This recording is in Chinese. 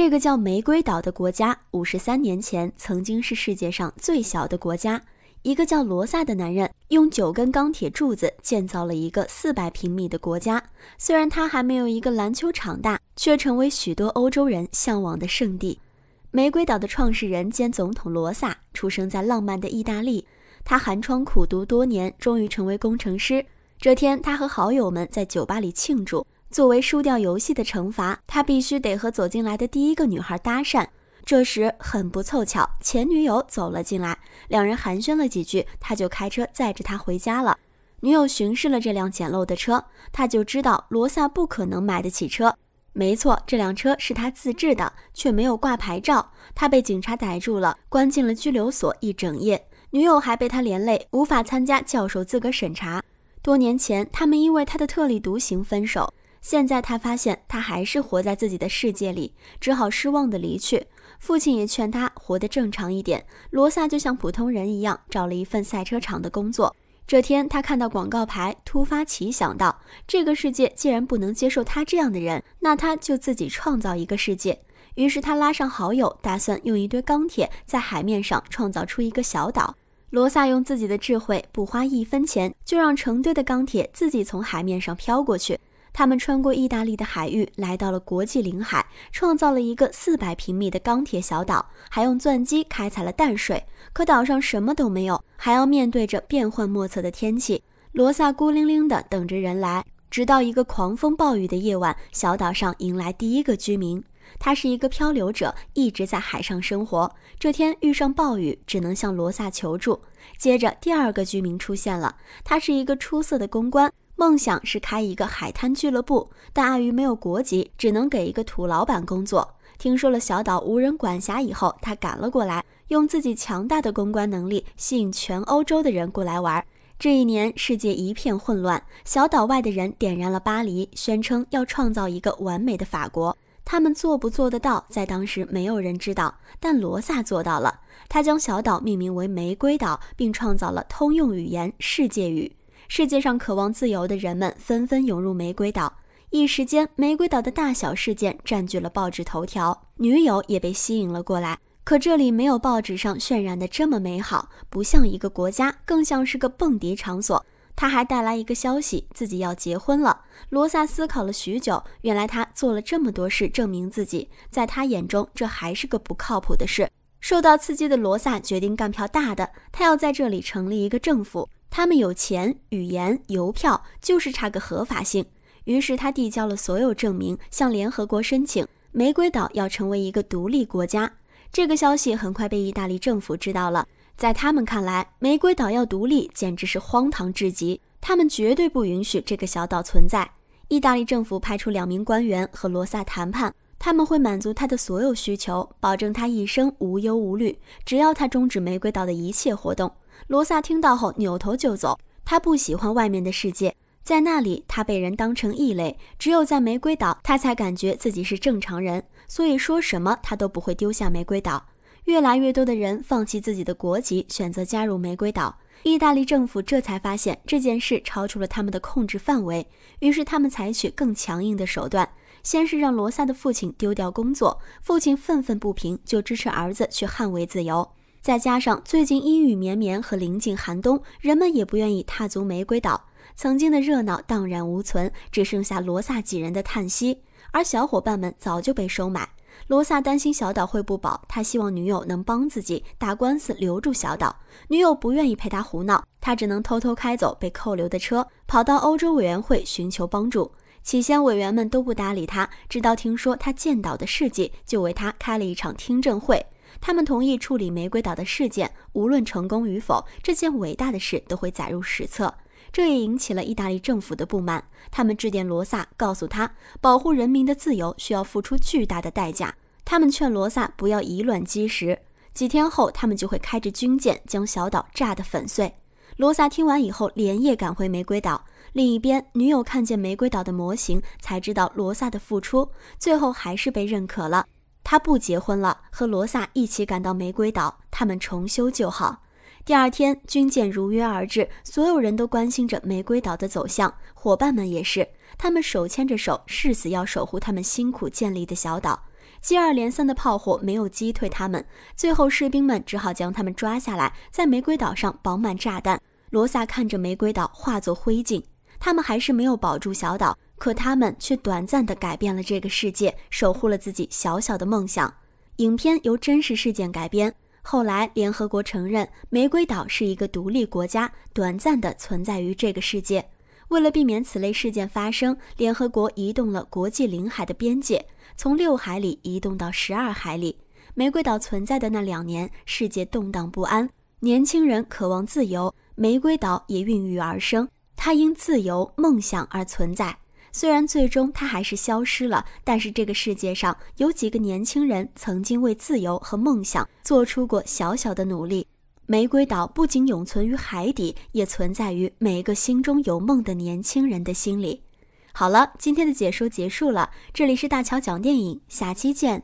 这个叫玫瑰岛的国家，五十三年前曾经是世界上最小的国家。一个叫罗萨的男人用九根钢铁柱子建造了一个四百平米的国家，虽然它还没有一个篮球场大，却成为许多欧洲人向往的圣地。玫瑰岛的创始人兼总统罗萨出生在浪漫的意大利，他寒窗苦读多年，终于成为工程师。这天，他和好友们在酒吧里庆祝。作为输掉游戏的惩罚，他必须得和走进来的第一个女孩搭讪。这时很不凑巧，前女友走了进来，两人寒暄了几句，他就开车载着她回家了。女友巡视了这辆简陋的车，他就知道罗萨不可能买得起车。没错，这辆车是他自制的，却没有挂牌照。他被警察逮住了，关进了拘留所一整夜。女友还被他连累，无法参加教授资格审查。多年前，他们因为他的特立独行分手。现在他发现他还是活在自己的世界里，只好失望的离去。父亲也劝他活得正常一点。罗萨就像普通人一样，找了一份赛车场的工作。这天，他看到广告牌，突发奇想到：这个世界既然不能接受他这样的人，那他就自己创造一个世界。”于是他拉上好友，打算用一堆钢铁在海面上创造出一个小岛。罗萨用自己的智慧，不花一分钱，就让成堆的钢铁自己从海面上飘过去。他们穿过意大利的海域，来到了国际领海，创造了一个四百平米的钢铁小岛，还用钻机开采了淡水。可岛上什么都没有，还要面对着变幻莫测的天气。罗萨孤零零的等着人来，直到一个狂风暴雨的夜晚，小岛上迎来第一个居民。他是一个漂流者，一直在海上生活。这天遇上暴雨，只能向罗萨求助。接着，第二个居民出现了，他是一个出色的公关。梦想是开一个海滩俱乐部，但碍于没有国籍，只能给一个土老板工作。听说了小岛无人管辖以后，他赶了过来，用自己强大的公关能力吸引全欧洲的人过来玩。这一年，世界一片混乱，小岛外的人点燃了巴黎，宣称要创造一个完美的法国。他们做不做得到，在当时没有人知道。但罗萨做到了，他将小岛命名为玫瑰岛，并创造了通用语言——世界语。世界上渴望自由的人们纷纷涌入玫瑰岛，一时间，玫瑰岛的大小事件占据了报纸头条。女友也被吸引了过来，可这里没有报纸上渲染的这么美好，不像一个国家，更像是个蹦迪场所。他还带来一个消息，自己要结婚了。罗萨思考了许久，原来他做了这么多事证明自己，在他眼中，这还是个不靠谱的事。受到刺激的罗萨决定干票大的，他要在这里成立一个政府。他们有钱、语言、邮票，就是差个合法性。于是他递交了所有证明，向联合国申请玫瑰岛要成为一个独立国家。这个消息很快被意大利政府知道了。在他们看来，玫瑰岛要独立简直是荒唐至极，他们绝对不允许这个小岛存在。意大利政府派出两名官员和罗萨谈判。他们会满足他的所有需求，保证他一生无忧无虑。只要他终止玫瑰岛的一切活动，罗萨听到后扭头就走。他不喜欢外面的世界，在那里他被人当成异类。只有在玫瑰岛，他才感觉自己是正常人。所以说什么他都不会丢下玫瑰岛。越来越多的人放弃自己的国籍，选择加入玫瑰岛。意大利政府这才发现这件事超出了他们的控制范围，于是他们采取更强硬的手段。先是让罗萨的父亲丢掉工作，父亲愤愤不平，就支持儿子去捍卫自由。再加上最近阴雨绵绵和临近寒冬，人们也不愿意踏足玫瑰岛，曾经的热闹荡然无存，只剩下罗萨几人的叹息。而小伙伴们早就被收买，罗萨担心小岛会不保，他希望女友能帮自己打官司留住小岛。女友不愿意陪他胡闹，他只能偷偷开走被扣留的车，跑到欧洲委员会寻求帮助。起先委员们都不搭理他，直到听说他建岛的事迹，就为他开了一场听证会。他们同意处理玫瑰岛的事件，无论成功与否，这件伟大的事都会载入史册。这也引起了意大利政府的不满，他们致电罗萨，告诉他保护人民的自由需要付出巨大的代价。他们劝罗萨不要以卵击石，几天后他们就会开着军舰将小岛炸得粉碎。罗萨听完以后，连夜赶回玫瑰岛。另一边，女友看见玫瑰岛的模型，才知道罗萨的付出，最后还是被认可了。他不结婚了，和罗萨一起赶到玫瑰岛，他们重修旧好。第二天，军舰如约而至，所有人都关心着玫瑰岛的走向。伙伴们也是，他们手牵着手，誓死要守护他们辛苦建立的小岛。接二连三的炮火没有击退他们，最后士兵们只好将他们抓下来，在玫瑰岛上绑满炸弹。罗萨看着玫瑰岛化作灰烬，他们还是没有保住小岛，可他们却短暂地改变了这个世界，守护了自己小小的梦想。影片由真实事件改编。后来，联合国承认玫瑰岛是一个独立国家，短暂地存在于这个世界。为了避免此类事件发生，联合国移动了国际领海的边界，从六海里移动到十二海里。玫瑰岛存在的那两年，世界动荡不安，年轻人渴望自由。玫瑰岛也孕育而生，它因自由、梦想而存在。虽然最终它还是消失了，但是这个世界上有几个年轻人曾经为自由和梦想做出过小小的努力。玫瑰岛不仅永存于海底，也存在于每个心中有梦的年轻人的心里。好了，今天的解说结束了。这里是大乔讲电影，下期见。